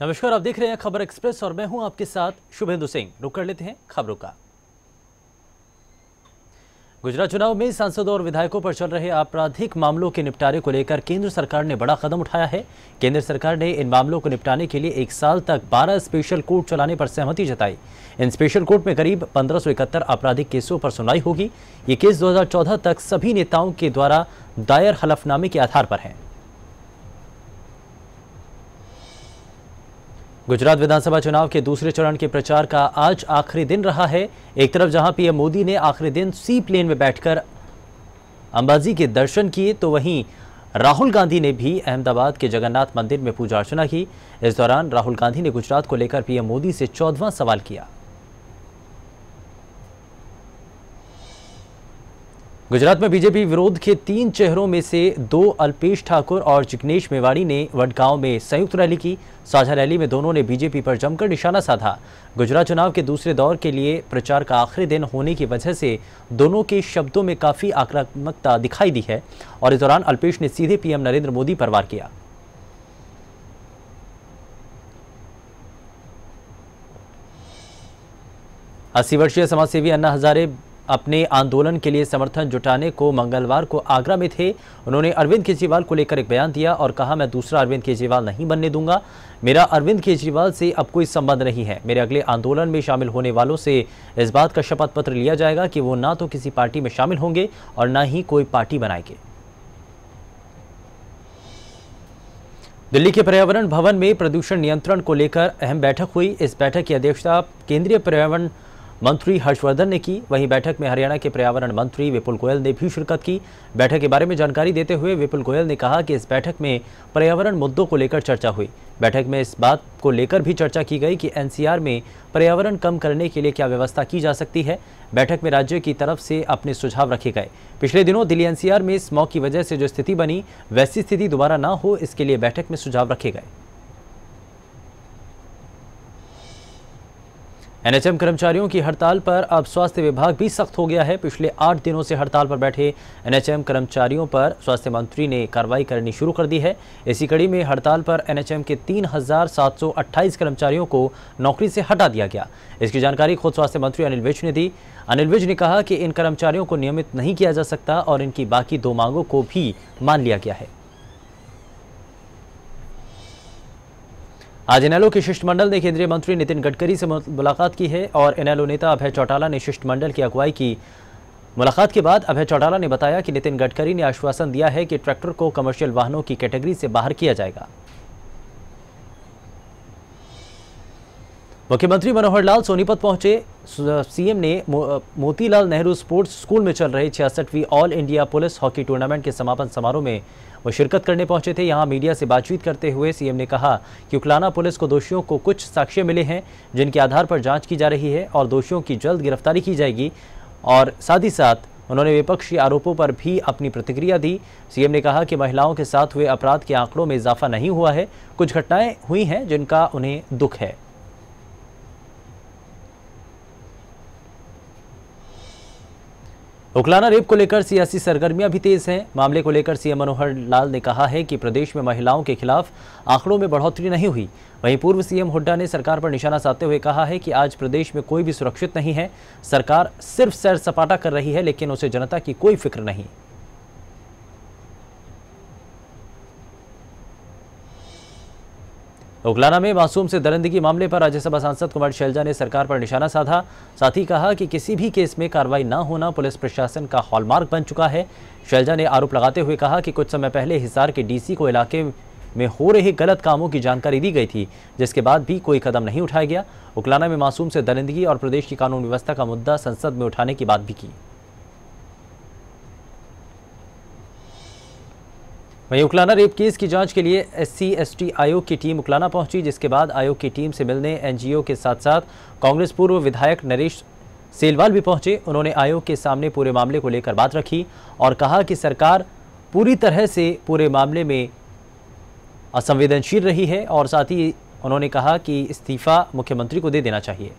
नमस्कार आप देख रहे हैं खबर एक्सप्रेस और मैं हूं आपके साथ शुभेंदु सिंह रुक कर लेते हैं खबरों का गुजरात चुनाव में सांसदों और विधायकों पर चल रहे आपराधिक मामलों के निपटारे को लेकर केंद्र सरकार ने बड़ा कदम उठाया है केंद्र सरकार ने इन मामलों को निपटाने के लिए एक साल तक 12 स्पेशल कोर्ट चलाने पर सहमति जताई इन स्पेशल कोर्ट में करीब पंद्रह आपराधिक केसों पर सुनवाई होगी ये केस दो तक सभी नेताओं के द्वारा दायर हलफनामे के आधार पर है गुजरात विधानसभा चुनाव के दूसरे चरण के प्रचार का आज आखिरी दिन रहा है एक तरफ जहां पीएम मोदी ने आखिरी दिन सी प्लेन में बैठकर अंबाजी के दर्शन किए तो वहीं राहुल गांधी ने भी अहमदाबाद के जगन्नाथ मंदिर में पूजा अर्चना की इस दौरान राहुल गांधी ने गुजरात को लेकर पीएम मोदी से चौदवा सवाल किया गुजरात में बीजेपी विरोध के तीन चेहरों में से दो अल्पेश ठाकुर और चिकनेश मेवाड़ी ने वडगांव में संयुक्त रैली की साझा रैली में दोनों ने बीजेपी पर जमकर निशाना साधा गुजरात चुनाव के दूसरे दौर के लिए प्रचार का आखिरी दिन होने की वजह से दोनों के शब्दों में काफ़ी आक्रामकता दिखाई दी है और इस दौरान अल्पेश ने सीधे पीएम नरेंद्र मोदी पर वार किया अस्सी वर्षीय समाजसेवी अन्ना हजारे अपने आंदोलन के लिए समर्थन जुटाने को मंगलवार को आगरा में थे उन्होंने अरविंद केजरीवाल को लेकर एक बयान दिया और कहा मैं दूसरा अरविंद केजरीवाल नहीं बनने दूंगा मेरा अरविंद केजरीवाल से अब कोई संबंध नहीं है मेरे अगले आंदोलन में शामिल होने वालों से इस बात का शपथ पत्र लिया जाएगा कि वो ना तो किसी पार्टी में शामिल होंगे और ना ही कोई पार्टी बनाएंगे दिल्ली के पर्यावरण भवन में प्रदूषण नियंत्रण को लेकर अहम बैठक हुई इस बैठक की अध्यक्षता केंद्रीय पर्यावरण मंत्री हर्षवर्धन ने की वहीं बैठक में हरियाणा के पर्यावरण मंत्री विपुल गोयल ने भी शिरकत की बैठक के बारे में जानकारी देते हुए विपुल गोयल ने कहा कि इस बैठक में पर्यावरण मुद्दों को लेकर चर्चा हुई बैठक में इस बात को लेकर भी चर्चा की गई कि एनसीआर में पर्यावरण कम करने के लिए क्या व्यवस्था की जा सकती है बैठक में राज्य की तरफ से अपने सुझाव रखे गए पिछले दिनों दिल्ली एनसीआर में स्मॉक की वजह से जो स्थिति बनी वैसी स्थिति दोबारा ना हो इसके लिए बैठक में सुझाव रखे गए एनएचएम कर्मचारियों की हड़ताल पर अब स्वास्थ्य विभाग भी सख्त हो गया है पिछले आठ दिनों से हड़ताल पर बैठे एनएचएम कर्मचारियों पर स्वास्थ्य मंत्री ने कार्रवाई करनी शुरू कर दी है इसी कड़ी में हड़ताल पर एनएचएम के 3,728 कर्मचारियों को नौकरी से हटा दिया गया इसकी जानकारी खुद स्वास्थ्य मंत्री अनिल विज ने दी अनिल विज ने कहा कि इन कर्मचारियों को नियमित नहीं किया जा सकता और इनकी बाकी दो मांगों को भी मान लिया गया है आज इनैलो के शिष्टमंडल ने केंद्रीय मंत्री नितिन गडकरी से मुलाकात की है और इनैलो नेता अभय चौटाला ने शिष्टमंडल की अगुवाई की मुलाकात के बाद अभय चौटाला ने बताया कि नितिन गडकरी ने आश्वासन दिया है कि ट्रैक्टर को कमर्शियल वाहनों की कैटेगरी से बाहर किया जाएगा मुख्यमंत्री मनोहर लाल सोनीपत पहुंचे सीएम ने मोतीलाल नेहरू स्पोर्ट्स स्कूल में चल रहे छियासठवीं All India Police hockey tournament के समापन समारोह में वो शिरकत करने पहुंचे थे यहाँ मीडिया से बातचीत करते हुए सीएम ने कहा कि उकलाना पुलिस को दोषियों को कुछ साक्ष्य मिले हैं जिनके आधार पर जाँच की जा रही है और दोषियों की जल्द गिरफ्तारी की जाएगी और साथ ही साथ उन्होंने विपक्षी आरोपों पर भी अपनी प्रतिक्रिया दी सीएम ने कहा कि महिलाओं के साथ हुए अपराध के आंकड़ों में इजाफा नहीं हुआ है कुछ घटनाएं हुई हैं जिनका उन्हें दुख है उकलाना रेप को लेकर सियासी सरगर्मियां भी तेज हैं मामले को लेकर सीएम मनोहर लाल ने कहा है कि प्रदेश में महिलाओं के खिलाफ आंकड़ों में बढ़ोतरी नहीं हुई वहीं पूर्व सीएम हुड्डा ने सरकार पर निशाना साधते हुए कहा है कि आज प्रदेश में कोई भी सुरक्षित नहीं है सरकार सिर्फ सैर सपाटा कर रही है लेकिन उसे जनता की कोई फिक्र नहीं ओखलाना में मासूम से दरंदगी मामले पर राज्यसभा सांसद कुमार शैलजा ने सरकार पर निशाना साधा साथ ही कहा कि किसी भी केस में कार्रवाई न होना पुलिस प्रशासन का हॉलमार्क बन चुका है शैलजा ने आरोप लगाते हुए कहा कि कुछ समय पहले हिसार के डीसी को इलाके में हो रहे गलत कामों की जानकारी दी गई थी जिसके बाद भी कोई कदम नहीं उठाया गया उकलाना में मासूम से दरिंदगी और प्रदेश की कानून व्यवस्था का मुद्दा संसद में उठाने की बात भी की वहीं उकलाना रेप केस की जांच के लिए एस टी आयोग की टीम उकलाना पहुंची जिसके बाद आयोग की टीम से मिलने एनजीओ के साथ साथ कांग्रेस पूर्व विधायक नरेश सेलवाल भी पहुंचे उन्होंने आयोग के सामने पूरे मामले को लेकर बात रखी और कहा कि सरकार पूरी तरह से पूरे मामले में असंवेदनशील रही है और साथ ही उन्होंने कहा कि इस्तीफा मुख्यमंत्री को दे देना चाहिए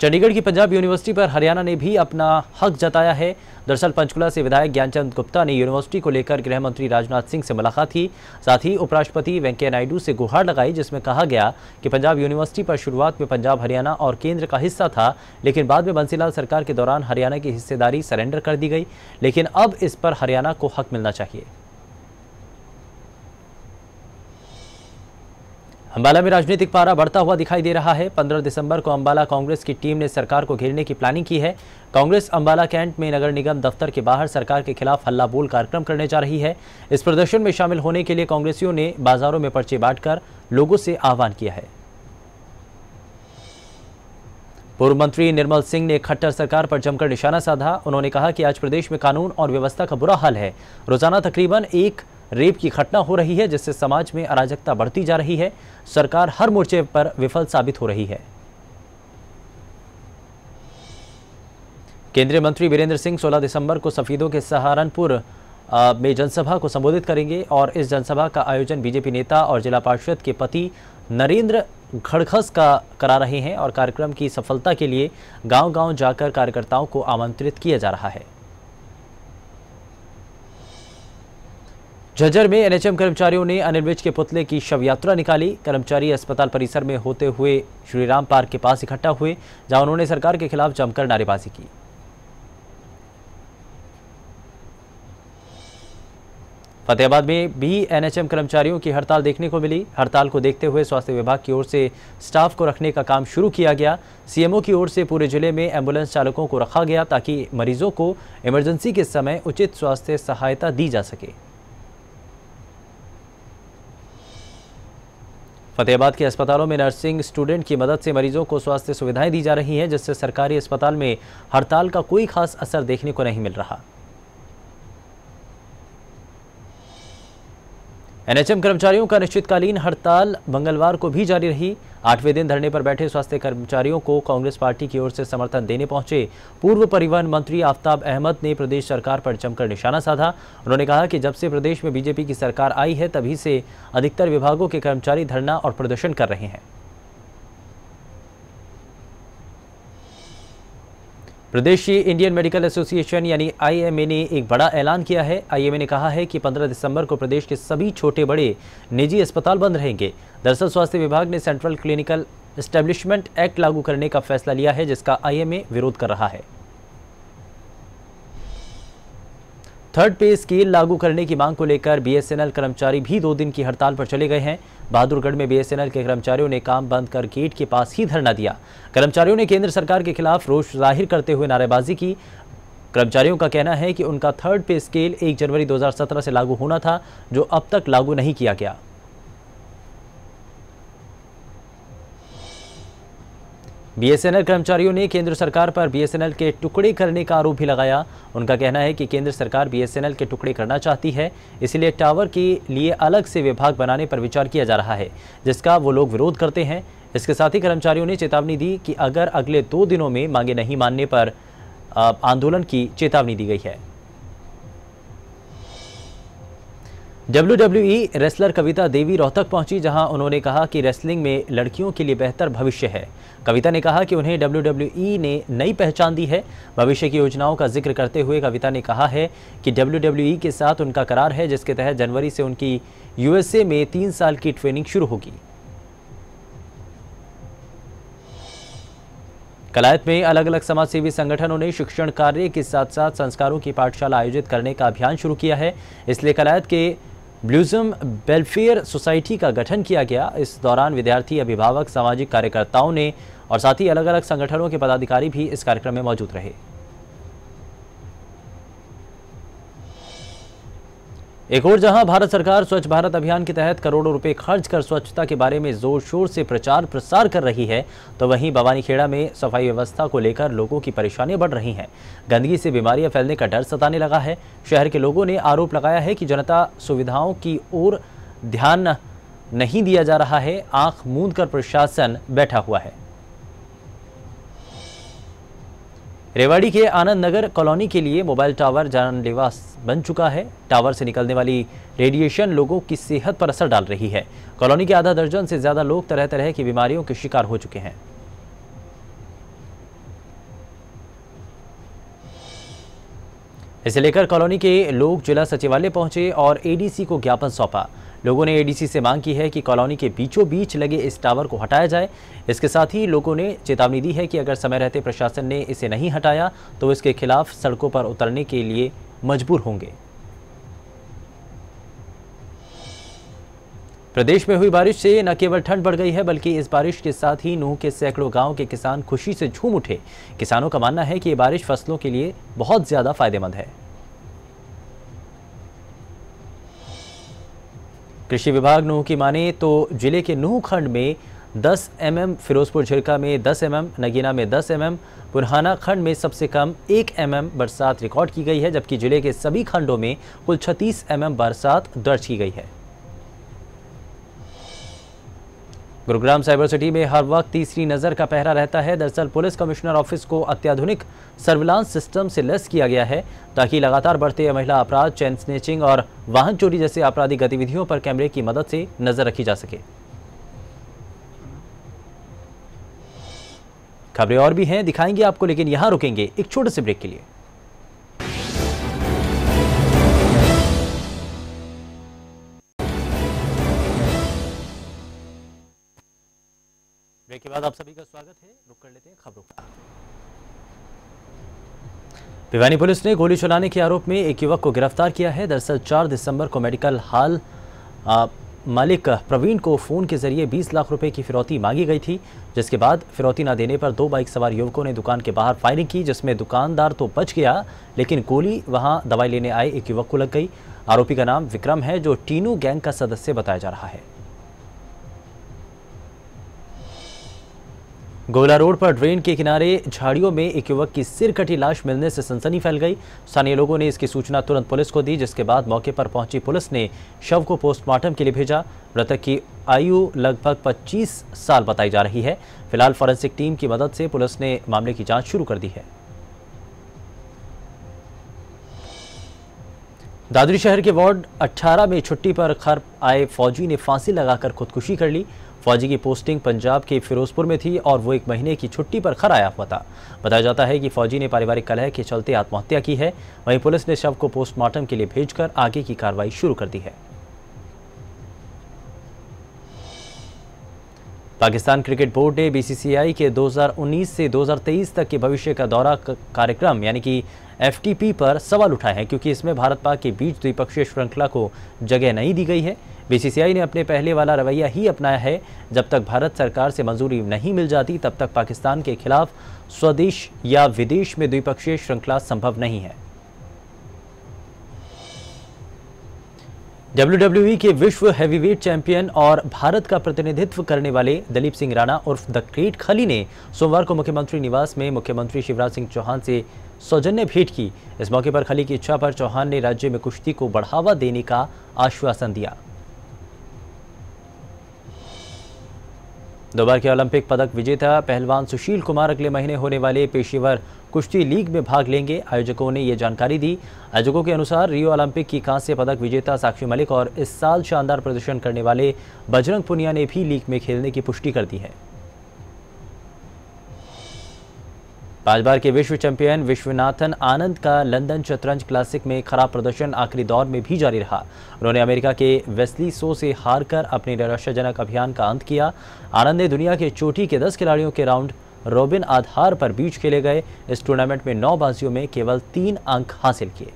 चंडीगढ़ की पंजाब यूनिवर्सिटी पर हरियाणा ने भी अपना हक जताया है दरअसल पंचकुला से विधायक ज्ञानचंद गुप्ता ने यूनिवर्सिटी को लेकर गृह मंत्री राजनाथ सिंह से मुलाकात की साथ ही उपराष्ट्रपति वेंकैया नायडू से गुहार लगाई जिसमें कहा गया कि पंजाब यूनिवर्सिटी पर शुरुआत में पंजाब हरियाणा और केंद्र का हिस्सा था लेकिन बाद में बंसीलाल सरकार के दौरान हरियाणा की हिस्सेदारी सरेंडर कर दी गई लेकिन अब इस पर हरियाणा को हक मिलना चाहिए अंबाला में राजनीतिक पारा बढ़ता हुआ दिखाई दे रहा है 15 दिसंबर को अंबाला कांग्रेस की टीम ने सरकार को घेरने की प्लानिंग की है कांग्रेस अंबाला कैंट में नगर निगम दफ्तर के बाहर सरकार के खिलाफ हल्ला बोल कार्यक्रम करने जा रही है इस प्रदर्शन में शामिल होने के लिए कांग्रेसियों ने बाजारों में पर्चे बांट लोगों से आह्वान किया है पूर्व मंत्री निर्मल सिंह ने खट्टर सरकार पर जमकर निशाना साधा उन्होंने कहा कि आज प्रदेश में कानून और व्यवस्था का बुरा हाल है रोजाना तकरीबन एक रेप की घटना हो रही है जिससे समाज में अराजकता बढ़ती जा रही है सरकार हर मोर्चे पर विफल साबित हो रही है केंद्रीय मंत्री वीरेंद्र सिंह 16 दिसंबर को सफीदों के सहारनपुर में जनसभा को संबोधित करेंगे और इस जनसभा का आयोजन बीजेपी नेता और जिला पार्षद के पति नरेंद्र घड़खस का करा रहे हैं और कार्यक्रम की सफलता के लिए गांव-गांव जाकर कार्यकर्ताओं को आमंत्रित किया जा रहा है झज्जर में एनएचएम कर्मचारियों ने अनिल विज के पुतले की शव यात्रा निकाली कर्मचारी अस्पताल परिसर में होते हुए श्रीराम पार्क के पास इकट्ठा हुए जहां उन्होंने सरकार के खिलाफ जमकर नारेबाजी की फतेहाबाद में भी एनएचएम कर्मचारियों की हड़ताल देखने को मिली हड़ताल को देखते हुए स्वास्थ्य विभाग की ओर से स्टाफ को रखने का काम शुरू किया गया सीएमओ की ओर से पूरे जिले में एम्बुलेंस चालकों को रखा गया ताकि मरीजों को इमरजेंसी के समय उचित स्वास्थ्य सहायता दी जा सके फतेहाबाद के अस्पतालों में नर्सिंग स्टूडेंट की मदद से मरीजों को स्वास्थ्य सुविधाएं दी जा रही हैं जिससे सरकारी अस्पताल में हड़ताल का कोई खास असर देखने को नहीं मिल रहा एनएचएम कर्मचारियों का निश्चितकालीन हड़ताल मंगलवार को भी जारी रही आठवें दिन धरने पर बैठे स्वास्थ्य कर्मचारियों को कांग्रेस पार्टी की ओर से समर्थन देने पहुंचे पूर्व परिवहन मंत्री आफ्ताब अहमद ने प्रदेश सरकार पर जमकर निशाना साधा उन्होंने कहा कि जब से प्रदेश में बीजेपी की सरकार आई है तभी से अधिकतर विभागों के कर्मचारी धरना और प्रदर्शन कर रहे हैं प्रदेश इंडियन मेडिकल एसोसिएशन यानी आईएमए ने एक बड़ा ऐलान किया है आईएमए ने कहा है कि 15 दिसंबर को प्रदेश के सभी छोटे बड़े निजी अस्पताल बंद रहेंगे दरअसल स्वास्थ्य विभाग ने सेंट्रल क्लिनिकल एस्टेब्लिशमेंट एक्ट लागू करने का फैसला लिया है जिसका आईएमए विरोध कर रहा है थर्ड पे स्केल लागू करने की मांग को लेकर बीएसएनएल कर्मचारी भी दो दिन की हड़ताल पर चले गए हैं बहादुरगढ़ में बीएसएनएल के कर्मचारियों ने काम बंद कर गेट के पास ही धरना दिया कर्मचारियों ने केंद्र सरकार के खिलाफ रोष जाहिर करते हुए नारेबाजी की कर्मचारियों का कहना है कि उनका थर्ड पे स्केल एक जनवरी दो से लागू होना था जो अब तक लागू नहीं किया गया बीएसएनएल कर्मचारियों ने केंद्र सरकार पर बीएसएनएल के टुकड़े करने का आरोप भी लगाया उनका कहना है कि केंद्र सरकार बीएसएनएल के टुकड़े करना चाहती है इसलिए टावर के लिए अलग से विभाग बनाने पर विचार किया जा रहा है जिसका वो लोग विरोध करते हैं इसके साथ ही कर्मचारियों ने चेतावनी दी कि अगर अगले दो दिनों में मांगे नहीं मानने पर आंदोलन की चेतावनी दी गई है डब्ल्यू रेसलर कविता देवी रोहतक पहुंची जहां उन्होंने कहा कि रेसलिंग में लड़कियों के लिए बेहतर भविष्य है कविता ने कहा कि उन्हें डब्ल्यू ने नई पहचान दी है भविष्य की योजनाओं का जिक्र करते हुए कविता ने कहा है कि डब्ल्यू के साथ उनका करार है जिसके तहत जनवरी से उनकी यूएसए में तीन साल की ट्रेनिंग शुरू होगी कलायत में अलग अलग समाज सेवी संगठनों ने शिक्षण कार्य के साथ साथ संस्कारों की पाठशाला आयोजित करने का अभियान शुरू किया है इसलिए कलायत के ब्लूजम वेलफेयर सोसाइटी का गठन किया गया इस दौरान विद्यार्थी अभिभावक सामाजिक कार्यकर्ताओं ने और साथ ही अलग अलग संगठनों के पदाधिकारी भी इस कार्यक्रम में मौजूद रहे एक और जहां भारत सरकार स्वच्छ भारत अभियान के तहत करोड़ों रुपए खर्च कर स्वच्छता के बारे में जोर शोर से प्रचार प्रसार कर रही है तो वहीं भवानीखेड़ा में सफाई व्यवस्था को लेकर लोगों की परेशानियां बढ़ रही हैं गंदगी से बीमारियां फैलने का डर सताने लगा है शहर के लोगों ने आरोप लगाया है कि जनता सुविधाओं की ओर ध्यान नहीं दिया जा रहा है आंख मूंद कर प्रशासन बैठा हुआ है रेवाड़ी के आनंद नगर कॉलोनी के लिए मोबाइल टावर जानलेवा बन चुका है टावर से निकलने वाली रेडिएशन लोगों की सेहत पर असर डाल रही है कॉलोनी के आधा दर्जन से ज़्यादा लोग तरह तरह की बीमारियों के शिकार हो चुके हैं इसे लेकर कॉलोनी के लोग जिला सचिवालय पहुंचे और एडीसी को ज्ञापन सौंपा लोगों ने एडीसी से मांग की है कि कॉलोनी के बीचों बीच लगे इस टावर को हटाया जाए इसके साथ ही लोगों ने चेतावनी दी है कि अगर समय रहते प्रशासन ने इसे नहीं हटाया तो इसके खिलाफ सड़कों पर उतरने के लिए मजबूर होंगे प्रदेश में हुई बारिश से न केवल ठंड बढ़ गई है बल्कि इस बारिश के साथ ही नूह के सैकड़ों गांव के किसान खुशी से झूम उठे किसानों का मानना है कि ये बारिश फसलों के लिए बहुत ज़्यादा फायदेमंद है कृषि विभाग नूह की माने तो जिले के नूह खंड में 10 mm, फिरोजपुर झिरका में 10 mm, नगीना में 10 mm, पुरहाना खंड में सबसे कम 1 mm बरसात रिकॉर्ड की गई है जबकि जिले के सभी खंडों में कुल 36 mm बरसात दर्ज की गई है गुरुग्राम साइबर सिटी में हर वक्त तीसरी नज़र का पहरा रहता है दरअसल पुलिस कमिश्नर ऑफिस को अत्याधुनिक सर्विलांस सिस्टम से लेस किया गया है ताकि लगातार बढ़ते महिला अपराध चैन स्नेचिंग और वाहन चोरी जैसे आपराधिक गतिविधियों पर कैमरे की मदद से नज़र रखी जा सके खबरें और भी हैं दिखाएंगे आपको लेकिन यहां रुकेंगे एक छोटे से ब्रेक के लिए धन्यवाद आप सभी का स्वागत है रुक कर लेते हैं खबरों का भिवानी पुलिस ने गोली चलाने के आरोप में एक युवक को गिरफ्तार किया है दरअसल 4 दिसंबर को मेडिकल हॉल मालिक प्रवीण को फ़ोन के जरिए 20 लाख रुपए की फिरौती मांगी गई थी जिसके बाद फिरौती न देने पर दो बाइक सवार युवकों ने दुकान के बाहर फायरिंग की जिसमें दुकानदार तो बच गया लेकिन गोली वहां दवाई लेने आए एक युवक को लग गई आरोपी का नाम विक्रम है जो टीनू गैंग का सदस्य बताया जा रहा है गोला रोड पर ड्रेन के किनारे झाड़ियों में एक युवक की सिर कटी लाश मिलने से सनसनी फैल गई स्थानीय लोगों ने इसकी सूचना तुरंत पुलिस को दी जिसके बाद मौके पर पहुंची पुलिस ने शव को पोस्टमार्टम के लिए भेजा मृतक की आयु लगभग 25 साल बताई जा रही है फिलहाल फॉरेंसिक टीम की मदद से पुलिस ने मामले की जाँच शुरू कर दी है दादरी शहर के वार्ड 18 में छुट्टी पर खर आए फौजी ने फांसी लगाकर खुदकुशी कर ली फौजी की पोस्टिंग पंजाब के फिरोजपुर में थी और वो एक महीने की छुट्टी पर घर आया हुआ था बताया जाता है कि फौजी ने पारिवारिक कलह के चलते आत्महत्या की है वहीं पुलिस ने शव को पोस्टमार्टम के लिए भेजकर आगे की कार्रवाई शुरू कर दी है पाकिस्तान क्रिकेट बोर्ड ने बीसीसीआई के 2019 से 2023 तक के भविष्य का दौरा कार्यक्रम यानी कि एफटीपी पर सवाल उठाए हैं क्योंकि इसमें भारत पाक के बीच द्विपक्षीय श्रृंखला को जगह नहीं दी गई है बीसीसीआई ने अपने पहले वाला रवैया ही अपनाया है जब तक भारत सरकार से मंजूरी नहीं मिल जाती तब तक पाकिस्तान के खिलाफ स्वदेश या विदेश में द्विपक्षीय श्रृंखला संभव नहीं है डब्ल्यू e के विश्व हैवीवेट चैंपियन और भारत का प्रतिनिधित्व करने वाले दलीप सिंह राणा उर्फ द क्रेट खली ने सोमवार को मुख्यमंत्री निवास में मुख्यमंत्री शिवराज सिंह चौहान से सौजन्य भेंट की इस मौके पर खली की इच्छा पर चौहान ने राज्य में कुश्ती को बढ़ावा देने का आश्वासन दिया दो बार के ओलंपिक पदक विजेता पहलवान सुशील कुमार अगले महीने होने वाले पेशेवर कुश्ती लीग में भाग लेंगे आयोजकों ने ये जानकारी दी आयोजकों के अनुसार रियो ओलंपिक की कांस्य पदक विजेता साक्षी मलिक और इस साल शानदार प्रदर्शन करने वाले बजरंग पुनिया ने भी लीग में खेलने की पुष्टि कर दी है पांच बार के विश्व चैंपियन विश्वनाथन आनंद का लंदन शतरंज क्लासिक में खराब प्रदर्शन आखिरी दौर में भी जारी रहा उन्होंने अमेरिका के वेस्ली सो से हारकर अपने निराशाजनक अभियान का अंत किया आनंद ने दुनिया के चोटी के दस खिलाड़ियों के राउंड रॉबिन आधार पर बीच खेले गए इस टूर्नामेंट में नौ बाजियों में केवल तीन अंक हासिल किए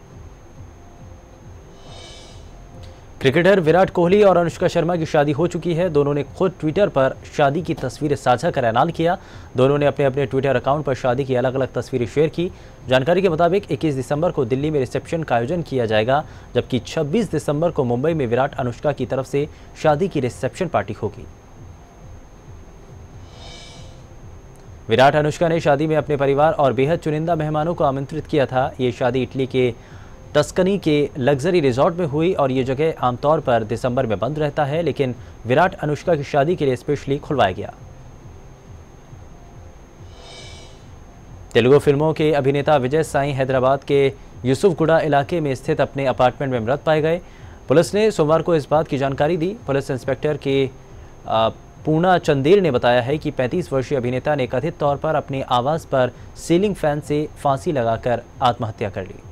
क्रिकेटर विराट कोहली और अनुष्का शर्मा की शादी हो चुकी है दोनों ने खुद ट्विटर पर शादी की तस्वीरें साझा कर ऐलान किया दोनों ने अपने अपने ट्विटर अकाउंट पर शादी की अलग अलग तस्वीरें शेयर की जानकारी के मुताबिक 21 दिसंबर को दिल्ली में रिसेप्शन का आयोजन किया जाएगा जबकि 26 दिसंबर को मुंबई में विराट अनुष्का की तरफ से शादी की रिसेप्शन पार्टी होगी विराट अनुष्का ने शादी में अपने परिवार और बेहद चुनिंदा मेहमानों को आमंत्रित किया था ये शादी इटली के तस्कनी के लग्जरी रिजॉर्ट में हुई और ये जगह आमतौर पर दिसंबर में बंद रहता है लेकिन विराट अनुष्का की शादी के लिए स्पेशली खुलवाया गया तेलुगु फिल्मों के अभिनेता विजय साई हैदराबाद के यूसुफगुड़ा इलाके में स्थित अपने अपार्टमेंट में मृत पाए गए पुलिस ने सोमवार को इस बात की जानकारी दी पुलिस इंस्पेक्टर के पूर्णा चंदेल ने बताया है कि 35 वर्षीय अभिनेता ने कथित तौर पर अपने आवास पर सीलिंग फैन से फांसी लगाकर आत्महत्या कर ली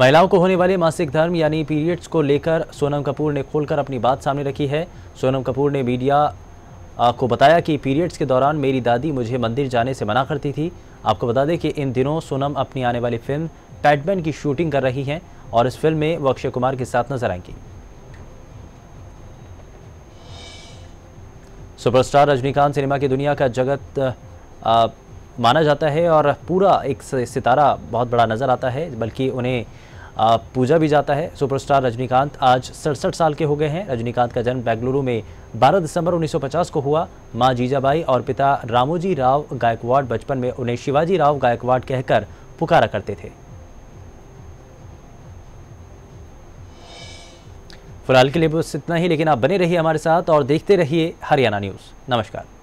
महिलाओं को होने वाले मासिक धर्म यानी पीरियड्स को लेकर सोनम कपूर ने खोलकर अपनी बात सामने रखी है सोनम कपूर ने मीडिया को बताया कि पीरियड्स के दौरान मेरी दादी मुझे मंदिर जाने से मना करती थी आपको बता दें कि इन दिनों सोनम अपनी आने वाली फिल्म पैटमैन की शूटिंग कर रही हैं और इस फिल्म में वो अक्षय कुमार के साथ नजर आएंगी सुपरस्टार रजनीकांत सिनेमा की दुनिया का जगत आ, माना जाता है और पूरा एक सितारा बहुत बड़ा नज़र आता है बल्कि उन्हें पूजा भी जाता है सुपरस्टार रजनीकांत आज सड़सठ साल के हो गए हैं रजनीकांत का जन्म बेंगलुरु में 12 दिसंबर 1950 को हुआ माँ जीजाबाई और पिता रामोजी राव गायकवाड़ बचपन में उन्हें शिवाजी राव गायकवाड़ कहकर पुकारा करते थे फिलहाल के लिए बस इतना ही लेकिन आप बने रहिए हमारे साथ और देखते रहिए हरियाणा न्यूज़ नमस्कार